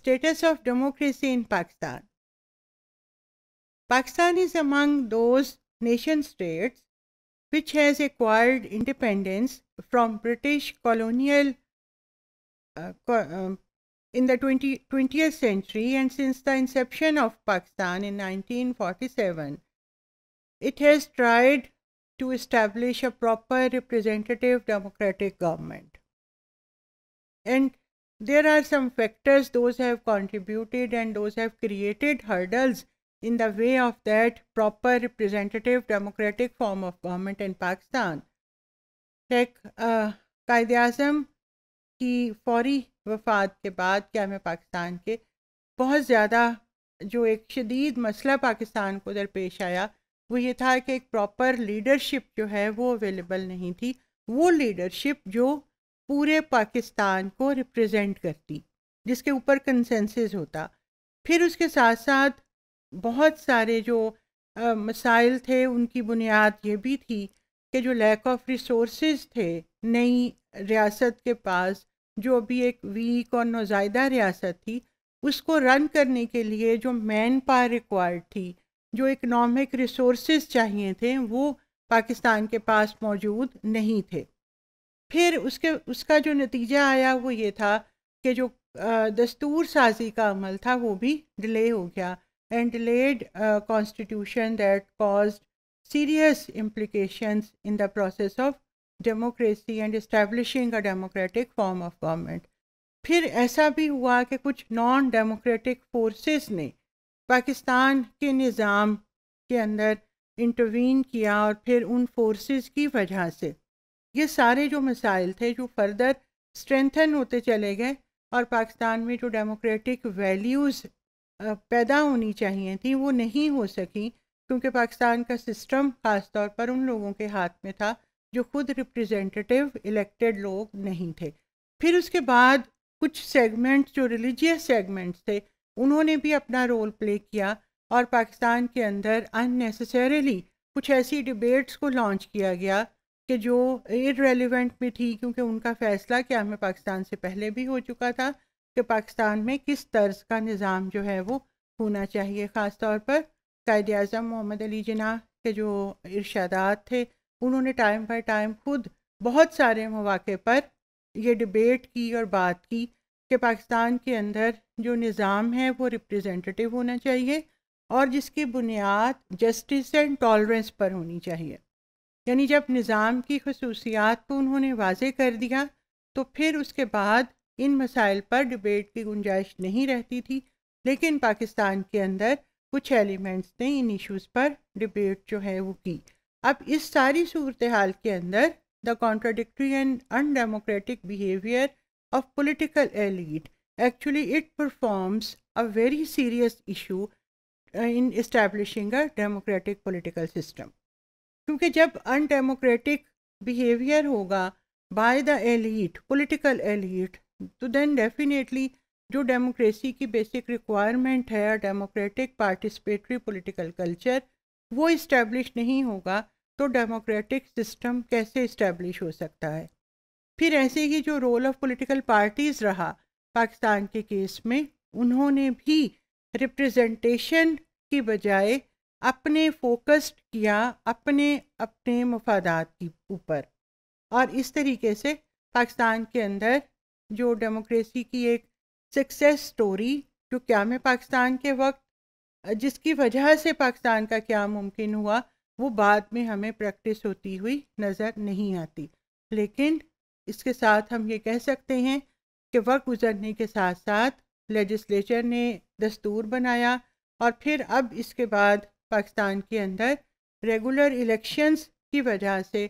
status of democracy in Pakistan. Pakistan is among those nation states which has acquired independence from British colonial uh, co um, in the 20, 20th century and since the inception of Pakistan in 1947. It has tried to establish a proper representative democratic government. And There are some factors those have contributed and those have created hurdles in the way of that proper representative democratic form of government in Pakistan. Like uh, azam ki fauri wafat ke baad kya क्या pakistan ke bahut zyada jo ek एक masla pakistan ko dar pesh aaya wo ye tha ki ek proper leadership jo hai wo available nahi thi wo leadership jo पूरे पाकिस्तान को represent करती जिसके ऊपर consensus होता फिर उसके साथ साथ बहुत सारे जो आ, मसाइल थे उनकी बुनियाद ये भी थी कि जो लैक ऑफ रिसोर्स थे नई रियासत के पास जो अभी एक वीक और नौजायदा रियासत थी उसको रन करने के लिए जो मैन पावर रिक्वायर्ड थी जो इकनॉमिक रिसोर्स चाहिए थे वो पाकिस्तान के पास मौजूद नहीं थे फिर उसके उसका जो नतीजा आया वो ये था कि जो दस्तूर साजी का अमल था वो भी डिले हो गया and delayed constitution that cause serious implication in the process of democracy and establishing a democratic form of government फिर ऐसा भी हुआ कि कुछ नॉन डेमोक्रेटिक फोर्सेस ने पाकिस्तान के निज़ाम के अंदर इंटरवीन किया और फिर उन फोर्सेस की वजह से ये सारे जो मसाइल थे जो फर्दर स्ट्रेंथन होते चले गए और पाकिस्तान में जो डेमोक्रेटिक वैल्यूज़ पैदा होनी चाहिए थी वो नहीं हो सकी क्योंकि पाकिस्तान का सिस्टम ख़ास तौर पर उन लोगों के हाथ में था जो खुद रिप्रेजेंटेटिव इलेक्टेड लोग नहीं थे फिर उसके बाद कुछ सेगमेंट्स जो रिलीजियस सेगमेंट्स थे उन्होंने भी अपना रोल प्ले किया और पाकिस्तान के अंदर अननेसेसरीली कुछ ऐसी डिबेट्स को लॉन्च किया गया कि जो इरेलीवेंट भी थी क्योंकि उनका फ़ैसला क्या हमें पाकिस्तान से पहले भी हो चुका था कि पाकिस्तान में किस तर्ज का निज़ाम जो है वो होना चाहिए ख़ास तौर पर कायद अजम मोहम्मद अली जना के जो इर्शादात थे उन्होंने टाइम बाई टाइम खुद बहुत सारे मौाक़े पर यह डिबेट की और बात की कि पाकिस्तान के अंदर जो निज़ाम है वो रिप्रजेंटिव होना चाहिए और जिसकी बुनियाद जस्टिस एंड टॉलरेंस पर होनी चाहिए यानी जब निज़ाम की खसूसियात को उन्होंने वाजे कर दिया तो फिर उसके बाद इन मसाइल पर डिबेट की गुंजाइश नहीं रहती थी लेकिन पाकिस्तान के अंदर कुछ एलिमेंट्स ने इन इश्यूज़ पर डिबेट जो है वो की अब इस सारी सूरत हाल के अंदर the contradictory and undemocratic behaviour of political elite actually it performs a very serious issue in establishing a democratic political system क्योंकि जब अनडेमोक्रेटिक बिहेवियर होगा by the elite political elite तो देन डेफिनेटली जो डेमोक्रेसी की basic requirement है democratic participatory political culture वो establish नहीं होगा तो डेमोक्रेटिक सिस्टम कैसे इस्टेब्लिश हो सकता है फिर ऐसे ही जो रोल ऑफ पॉलिटिकल पार्टीज़ रहा पाकिस्तान के केस में उन्होंने भी रिप्रेजेंटेशन की बजाय अपने फोकस्ड किया अपने अपने मफादात के ऊपर और इस तरीके से पाकिस्तान के अंदर जो डेमोक्रेसी की एक सक्सेस स्टोरी जो क्या में पाकिस्तान के वक्त जिसकी वजह से पाकिस्तान का क्या मुमकिन हुआ वो बाद में हमें प्रैक्टिस होती हुई नज़र नहीं आती लेकिन इसके साथ हम ये कह सकते हैं कि वक्त गुजरने के साथ साथ लेजिस्लेचर ने दस्तूर बनाया और फिर अब इसके बाद पाकिस्तान के अंदर रेगुलर इलेक्शंस की वजह से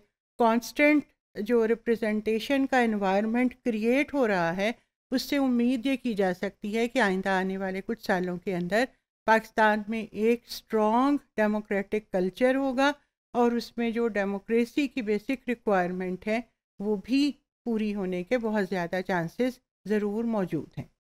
कांस्टेंट जो रिप्रेजेंटेशन का इन्वायरमेंट क्रिएट हो रहा है उससे उम्मीद ये की जा सकती है कि आइंदा आने वाले कुछ सालों के अंदर पाकिस्तान में एक स्ट्रॉन्ग डेमोक्रेटिक कल्चर होगा और उसमें जो डेमोक्रेसी की बेसिक रिक्वायरमेंट है वो भी पूरी होने के बहुत ज़्यादा चांसेस ज़रूर मौजूद हैं